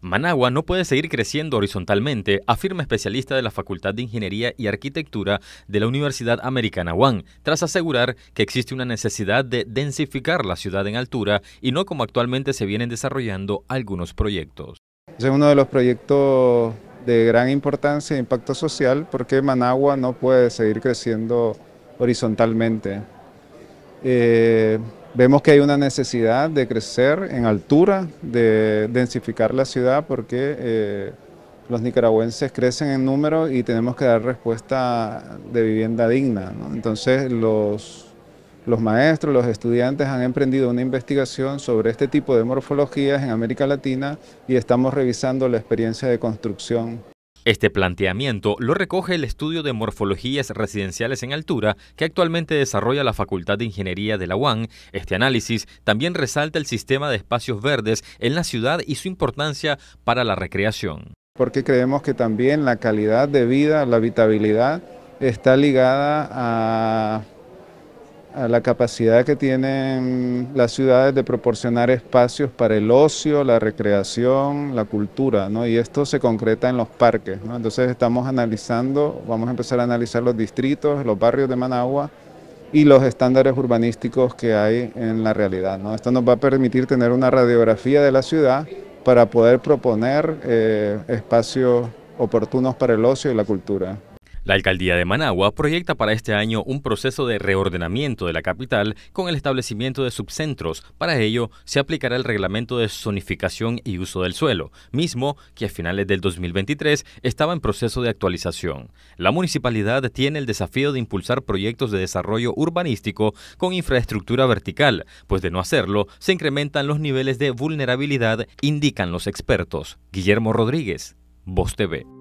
Managua no puede seguir creciendo horizontalmente, afirma especialista de la Facultad de Ingeniería y Arquitectura de la Universidad Americana Juan, tras asegurar que existe una necesidad de densificar la ciudad en altura y no como actualmente se vienen desarrollando algunos proyectos. Es uno de los proyectos de gran importancia e impacto social porque Managua no puede seguir creciendo horizontalmente. Eh, Vemos que hay una necesidad de crecer en altura, de densificar la ciudad porque eh, los nicaragüenses crecen en número y tenemos que dar respuesta de vivienda digna. Entonces los, los maestros, los estudiantes han emprendido una investigación sobre este tipo de morfologías en América Latina y estamos revisando la experiencia de construcción. Este planteamiento lo recoge el estudio de morfologías residenciales en altura que actualmente desarrolla la Facultad de Ingeniería de la UAN. Este análisis también resalta el sistema de espacios verdes en la ciudad y su importancia para la recreación. Porque creemos que también la calidad de vida, la habitabilidad, está ligada a a la capacidad que tienen las ciudades de proporcionar espacios para el ocio, la recreación, la cultura, ¿no? y esto se concreta en los parques. ¿no? Entonces estamos analizando, vamos a empezar a analizar los distritos, los barrios de Managua y los estándares urbanísticos que hay en la realidad. ¿no? Esto nos va a permitir tener una radiografía de la ciudad para poder proponer eh, espacios oportunos para el ocio y la cultura. La alcaldía de Managua proyecta para este año un proceso de reordenamiento de la capital con el establecimiento de subcentros. Para ello, se aplicará el reglamento de zonificación y uso del suelo, mismo que a finales del 2023 estaba en proceso de actualización. La municipalidad tiene el desafío de impulsar proyectos de desarrollo urbanístico con infraestructura vertical, pues de no hacerlo, se incrementan los niveles de vulnerabilidad, indican los expertos. Guillermo Rodríguez, Voz TV.